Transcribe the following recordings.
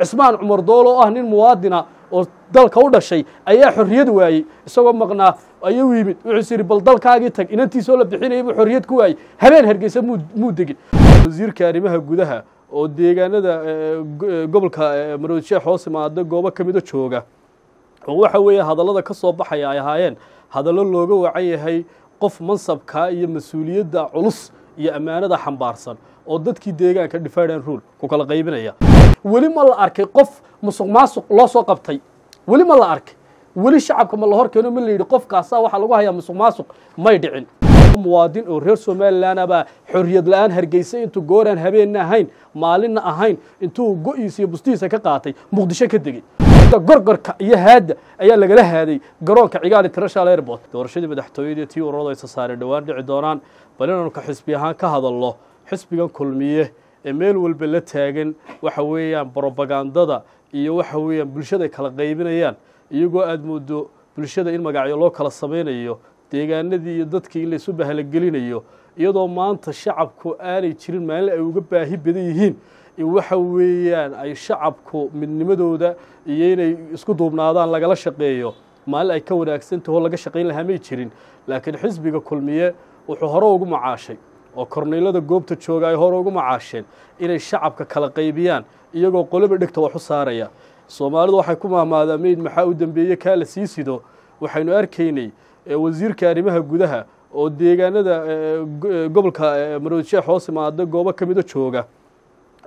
cismaan cumar dool oo ah nin muwaadina oo dalka u dhashay ayaa xorriyad waayey isagoo maqnaa ayuu yimid wuxuus yidhi bal dalkaagii tag inantiisoo la bixinaya buu xorriyad ku waayey habeen hargeysa muu degin wasiirka arrimaha gudaha oo deegaanada eh, eh, gobolka eh, marwasheekh hoos imaada goobo ka mida ah jooga oo waxa weeye hadallada ka soo baxaya ay ahaayeen hadallo looga wacan yahay qof mansabka iyo mas-uuliyadda culus iyo ammaanada xambaarsan oo dadkii deegaanka difaran ruul ku kala qaybinaya weli ma la arkay qof musuq maasuq loo soo qabtay weli ma la arkay weli shacabka ma la hor keeno ma layidhi qofkaasaa waxaa lagu hayaa musuq maasuq may dhicin muwaadin oo reer somalilanaba xorriyad la-aan hargeysay intuu gooraan habeenna ahayn maalinna ahayn intuu go'iisa iyo bustihiisa ka qaatay muqdisho ka degey gorgorka iyo haadda ayaa lagala haaday garoonka cigaal international airbort doorashadii madaxtooyadii tii ururadu ay sasaareen dhowaan dhici doonaan bal inaanu ka xisbi ahaan ka hadalno xisbigan kulmiye ee meel walba la taagan waxa weeyaan brobagandada iyo waxa weeyaan bulshada ay kala qaybinayaan iyagoo aada moodo bulshada in magacyo loo kala samaynayo deegaanadii iyo dadkii in laysu bahalagelinayo iyadoo maanta shacabku aanay jirin maalin ay uga baahi badan yihiin waxa weeyaan ay shacabku midnimadooda iyo inay isku duubnaadaan lagala shaqeeyo maalin ay ka wanaagsantaho laga shaqayn lahaa may jirin laakiin xisbiga kulmiye wuxuu hore ugu macaashay oo korneylada goobta jooga ay hore ugu macaasheen inay shacabka kala qaybiyaan iyagoo qolaba dhegta wax u saaraya soomaalidu waxay ku mahmaadaa meyd maxaa u dambeeye kaa la sii sido waxaynu arkaynay wasiirka arrimaha gudaha oo deegaanada gobolka marwadsheekh hoos imaada goobo ka mida jooga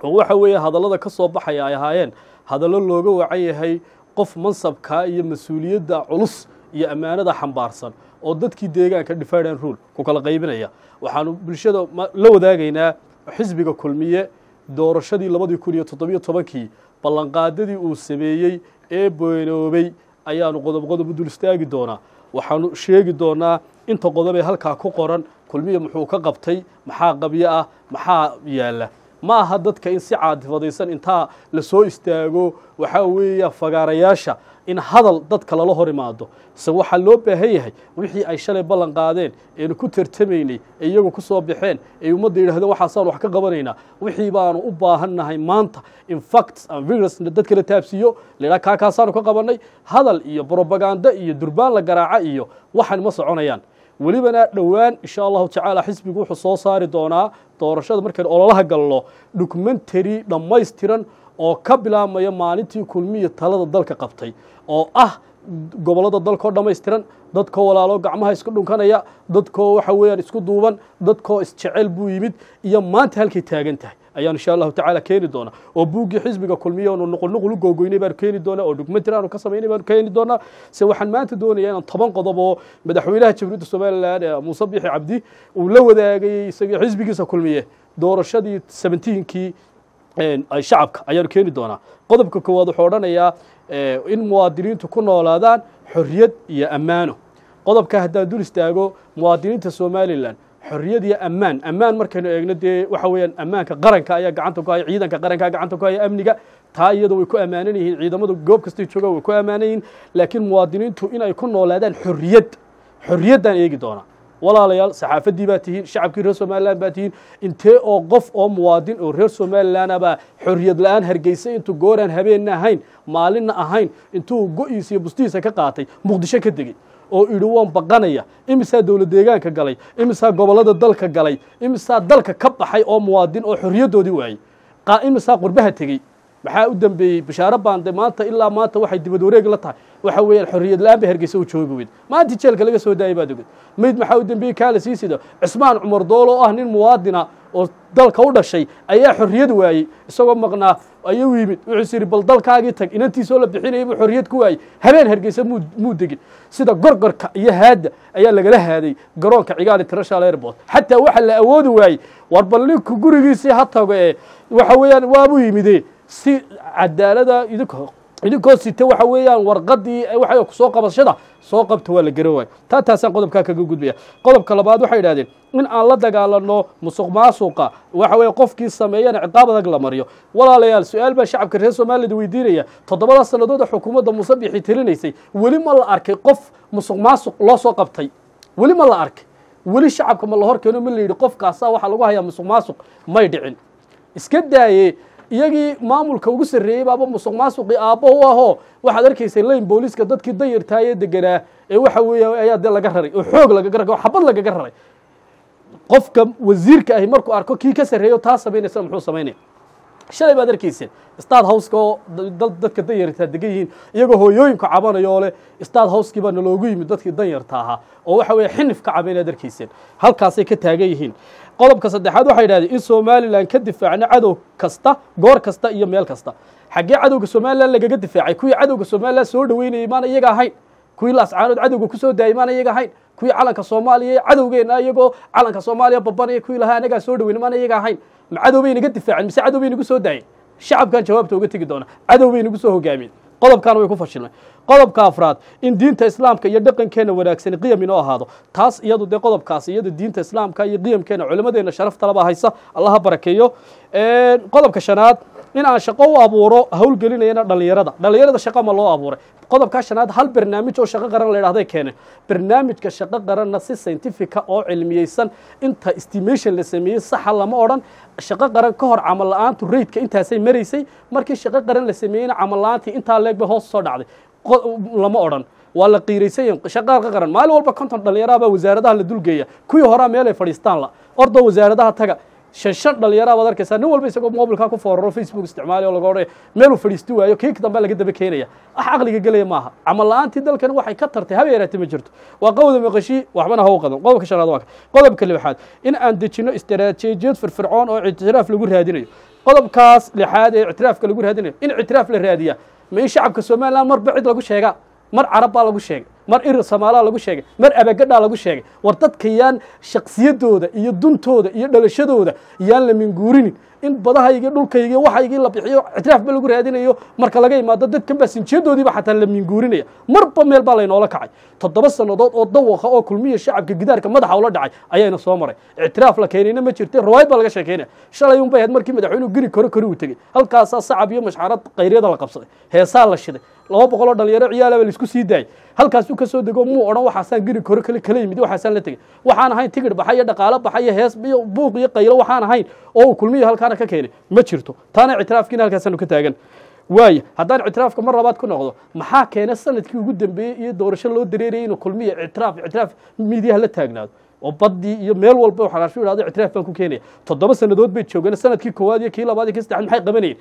oo waxa weeye hadallada ka soo baxaya ay ahaayeen hadallo looga wacan yahay qof mansabkaa iyo mas-uuliyadda culus iyo ammaanada xambaarsan oo dadkii deegaanka difaran rule ku kala qaybinaya waxaanu bulshada la wadaagaynaa xisbiga kulmiye doorashadii labadii kun iyo toddobiyo tobankii ballanqaadadii uu sameeyey ee beenoobay ayaanu qodobqodob u dul istaagi doonaa waxaanu sheegi doonaa inta qodobee halkaa ku qoran kulmiye muxuu ka qabtay maxaa qabyo ah maxaa yaalla ma aha dadka in si caadifadaysan intaa lasoo istaago waxaa weeya fagaarayaasha in hadal dadka lala hor imaado se waxaa loo baahan yahay wixii ay shalay ballan qaadeen eenu ku tartamaynay ee iyagu ku soo baxeen ee ummadda yidhahdo waxaasaan wax ka qabanaynaa wixii baanu u baahannahay maanta infacts and virus dadka la taabsiiyo laydhaha kaakaasaanu ka qabannay hadal iyo brobaganda iyo durbaan la garaaca iyo waxaan ma soconayaan welibana dhowaan insha allahu tacaala xisbigu wuxuu soo saari doonaa doorashada markaynu ololaha galno dokumentary dhammaystiran oo ka bilaabmaya maalintii kulmiya talada dalka qabtay oo ah gobolada dalkoo dhammaystiran dadkoo walaaloo gacmaha isku dhunkanaya dadkoo waxa weeyaan isku duuban dadkoo isjecel buu yimid iyo maanta halkay taagan tahay ayaan insha allahu tacaala keeni doonaa oo buuggii xisbiga kulmiya onu nuqulnuqulu googoynay baanu keeni doonaa oo dhugmatir aanu ka samaynay baanu keeni doonaa se waxaan maanta doonayaa inaan toban qodob oo madaxweynaha jamhuuriyadda somalilan muuse biixi cabdi uu la wadaagay isaga xisbigiisa kulmiye doorashadii sabentiinkii shacabka ayaanu keeni doonaa qodobka koowaad wuxuu odhanayaa eh, in muwaadiniintu ku noolaadaan xorriyad iyo ammaano qodobka haddaan dul istaago muwaadiniinta somalilan xorriyad iyo ammaan ammaan markaynu eegno dee waxa weeyaan ammaanka qaranka ayaa gacanta ku haya ciidanka qaranka gacanta ku haya amniga taa iyadu way ku ammaanan yihiin ciidamadu goob kastay joogaan way ku ammaanan yihiin laakiin muwaadiniintu inay ku noolaadaan xorriyad xorriyadaan eegi doonaa walaalayaal saxaafaddii baa tihiin shacabkii reer somalilan baa tihiin intee oo qof oo muwaadin oo reer somalilanabaa xorriyad la-aan hargeysay intuu gooraan habeenna ahayn maalinna ahayn intuu go-iisa iyo bustihiisa ka qaatay muqdisho ka degey oo idhi waan baqanaya imisaa dowlad deegaanka galay imisaa gobollada dalka galay imisaa dalka ka baxay oo muwaadin oo xorriyaddoodii waayey imisaa qurbaha tegey maxaa u dembeeyey bashaaro baande maanta ilaa maanta waxay dibad wareeg la tahay waxa weeyaan xorriyad la-aan ba u joogi weyd maanta jeelka laga soo daayay baad oged mayd maxaa u dembeeyey kaala sii sida cismaan cumar doolo oo ah nin muwaadina oo dalka u dhashay ayaa xorriyad waayey isagoo maqnaa ayuu yimid wuxuus yidhi bal dalkaagii tag inantiisoo la bixinayay buu xorriyad ku waayey habeen hargeysa muu muu degin sida gorgorka iyo haadda ayaa lagala haaday garoonka cigaal international airport xataa waxa la awoodi waayey war bal ninku gurigiisii ha tago ee waxa weeyaan waabuu yimidee si cadaalada idinkoo sita waxa weeyaan warqadii waxa kusoo qabashada soo qabta waa la garan waayo taa taasaan qodobkaa kaga gudbaya qodobka labaad waxay idhahdeen in aan la dagaalanno musuq maasuqa waxa weeye qofkii sameeyana ciqaab adag la mariyo walaalayaal su-aal baa shacabka reer soomaalida weydiinaya toddobada sannadood xukuumadda muse bixi tirinaysay weli ma la arkay qof musuq maasuq loo soo qabtay weli ma la arkay weli shacabka ma la horkeeno ma la yidhi qofkaasaa waxaa lagu hayaa musuq maasuq may dhicin iska daaye iyagii maamulka ugu sareeyey baaba musuq maasuqii aabba u ahoo waxaad arkaysay layn booliiska dadkii dayartaayee deganaa ee waxa weeye ayaa dee laga raray oo xoog lagaga raray oo xabad lagaga raray qofka wasiirka ahi markuu arko kii ka sarreeyo taa samaynaysa muxuu samaynaya shalay baad arkayseen staad howska oo dadka danyartaa degan yihiin iyagoo hooyooyinka cabanayo oo leh staad howskii baa naloogu yimid dadkii danyarta ahaa oo waxa weeye xinif ka caba inaad arkayseen halkaasay ka taagan yihiin qodobka saddexaad waxay idhahdeen in somalilan ka difaacno cadow kasta goor kasta iyo meel kasta xaggee cadowga somalilan lagaga difaacay kuwii cadowga somalilan soo dhaweynayay maana iyaga ahayn kuwii laascaanood cadowga ku soo daayay maana iyaga ahayn kuwii calanka soomaaliya cadowgeena iyagoo calanka soomaaliya babanaya kuwii lahaa anagaa soo dhaweynay maana iyaga ahayn ma cadow baynaga difaacen mise cadow baynagu soo daayeen shacabkan jawaabta uga tegi doona cadow baynagu soo hogaamiyen qodobkaana way ku fashilmay qodobka afraad in diinta islaamka iyo dhaqankeena wanaagsan qiyamin inoo ahaado taas iyadu dee qodobkaasi iyada diinta islaamka iyo qiyamkeena culimadeena sharaftalaba haysa allaha barakeeyo qodobka shanaad in aan shaqo u abuuro howlgelinayana dhalinyarada dhalinyarada shaqa ma loo abuuray qodobkaa shanaad hal barnaamij oo shaqo qaran ladhahday keeneen barnaamijka shaqo qaranna si scientifica oo cilmiyeysan inta estimation la sameeyey saxa lama odhan shaqo qaran ka hor camal la-aantu raidka intaasay maraysay markii shaqo qaran la sameeyeyna camal la-aantii intaa leegba hoos soo dhacday lama odhan waa la qiiraysan shaqaarka qaran maalin walba konton dhalinyaraha baa wasaaradaha la dulgeeya kuwii horaa meelay fadhiistaan la ordoo wasaaradaha taga shan shan dhalinyara baad arkaysaa nin walba isagoo mobilkaa ku fooraro facebook isticmaali oo laga odhanay meeluu fadhiisti waayo kiik dambe laga daba keenaya wax caqliga gelaya maaha camal la-aantii dalkan waxay ka tartay haba yaraatay ma jirto waa qowda maqashi waxbana haw qadan qodobka shanaad waa qodobka lixaad in aan dejinno istaraatiijiyad firfircoon oo ictiraaf lagu raadinayo qodobkaas lixaad ee ictiraafka lagu raadinayo in ictiraaf la raadiya ma in shacabka somalilan marba cid lagu sheegaa mar carab baa lagu sheegay mar irir samaalaa lagu sheegay mar abagadhaa lagu sheegay war dadka yaan shaksiyadooda iyo duntooda iyo dhalashadooda yaan la minguurinin in badahayga dhulkaygii waxaygii la bixiyo ictiraafba lagu raadinayo marka laga imaado dadkan baasinjeedoodiiba xataa la minguurinaya marba meel baa laynoola kacay toddoba sannadood oo dawaqa oo kulmiya shacabka gidaarka madaxa ula dhacay ayayna soo maray ictiraaf la keenayna ma jirta riwaayad baa laga sheekeynaya shalay unbay ahayd markii madaxweynuu geri kore kori uu tegey halkaasaa sacab iyo mashxaarad kayriyada la qabsaday heesaa la shiday laba boqol oo dhalinyaro ciyaalaaba ah laisku sii daayay halkaasuu kasoo soo dego muu odhan waxaasaan geri kore kale kala yimid waxaasaan la tegey waxaan ahayn tigir baxa iyo dhaqaalo baxa iyo hees iyo buuq iyo qaylo waxaan ahayn oo uu kulmiyo halkaana ka keenay ma jirto taana ictiraafkiina halkaasaanu ka taagan waaya haddaan ictiraafka mar labaad ku noqdo maxaa keena sanadkii ugu dambeeyey iyo doorasho loo dareerayay inuu kulmiyo ictiraaf ictiraaf miidiyaha la taagnaado oo baddii iyo meel walba xalaashu yidhahdo ictiraaf baan ku keenaya toddoba sannadood bay joogeen sanadkii koowaad iyo kii labaad iyo kii saddexaad maxay qabanayeen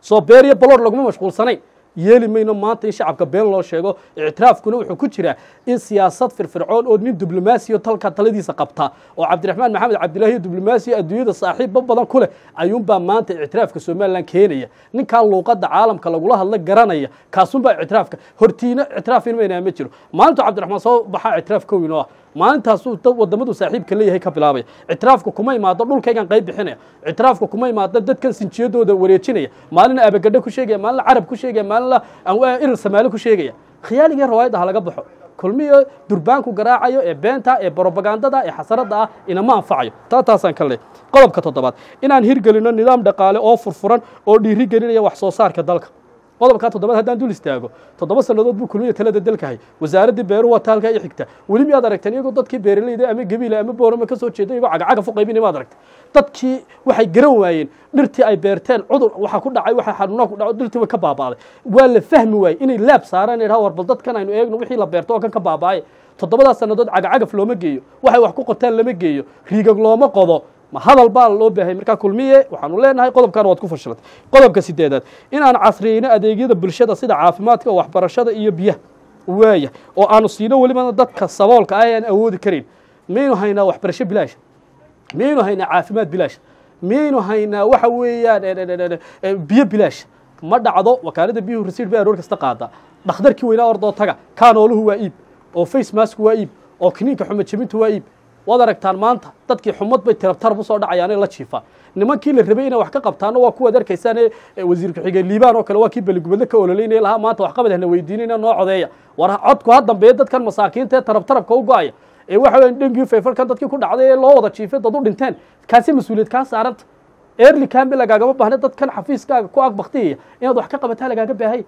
soo beer iyo baloor laguma mashquulsanayn yeeli mayno maanta in shacabka been loo sheego ictiraafkuna wuxuu ku jiraa in siyaasad firfircoon oo nin diblomaasiyo talka taladiisa qabta oo cabdiraxmaan maxamed cabdilaahi diblomaasiya adduunyada saaxiibba badan ku leh ayuunbaa maanta ictiraafka somalilan keenaya ninkaa luuqadda caalamka lagula hadla garanaya kaasunbaa ictiraafka hortiina ictiraaf in ma jiro maalintuu cabdiraxmaan soo baxaa ictiraaf kow inoo ah maalintaasuu wadamadu saaxiibka leeyahay ka bilaabaya ictiraafka kuma imaado dhulkaygan qayb bixinaya ictiraafka kuma imaado dadkan sinjiyadooda wareejinaya maalina abagadho ku sheegaya maalina carab ku sheegaya maalinla irir samaale ku sheegaya khiyaaligii rawaayadda ha laga baxo kulmihii durbaanku garaacayo ee beenta ee brobagandada ee xasaradda ah inama anfacayo taa taasaan ka leh qodobka toddobaad inaan hirgelino nidaam dhaqaale oo furfuran oo dhiiri gelinaya wax soo saarka dalka qodobkaa toddobaad haddaan dul istaago toddoba sannadood buu kulmiya talada dalkahay wasaaraddii beeruhu waa taalkaa i xigta weli miyaad aragteen iyagoo dadkii beeraleyda ama gebiila ama boorama ka soo jeeda iyagoo cagacagaf u qaybinaya maad aragtay dadkii waxay garan waayeen dhirtii ay beerteen cudur waxaa ku dhacay waxa xanuunaa ku dhaco dhirtii way ka baabaaday waa la fahmi waayey inay laab saaraan idhaha war dadkan aynu eegno wixii la beerto oo kan ka baabaaya toddobadaas sannadood cagacagaf looma geeyo waxay wax ku qortaan lama geeyo riigag looma qodo ma hadal baa loo baahay markaa kulmiye waxaanu leenahay qodobkana waad ku fashilantay qodobka sideedaad inaan casriyeyno adeegyada bulshada sida caafimaadka waxbarashada iyo biyaha waaya oo aanu siino welibana dadka saboolka ah aan awoodi karayn miyaynu haynaa waxbarasho bilaash miyaynu haynaa caafimaad bilaash miyaynu haynaa waxa weeyaan eh, eh, eh, biyo bilaash ma dhacdo wakaalada biyuhu rasiid bay aroor kasta qaada dhakhtarkii weynaa ordoo taga kaanooluhu waa iib oo face masku waa iib oo kiniinka xuma waa iib waad aragtaan maanta dadkii xumad bay tirabtar bu soo dhacayaane la jiifaan nimankii la rabay ina wax ka qabtaanna waa kuwaad arkaysaane eh, wasiir ku-xigeen liibaan oo kale waa kii beligubadle ka ololeynaya lahaa maanta waxqabad ahna weydiinayna noo codeeya war codku ha dambeeye dadkan masaakiinta ee tarabtarabka u go-aya ee eh, waxa weya dhengii fayfalkan dadkii ku dhacday ee loo wada jiifay dad u dhinteen kaasi mas-uuliyad kaa saaranta erli ba lagaagama baahna dadkan xafiiskaaga ku ag baktiyiya inaad wax ka qabataa lagaaga baahay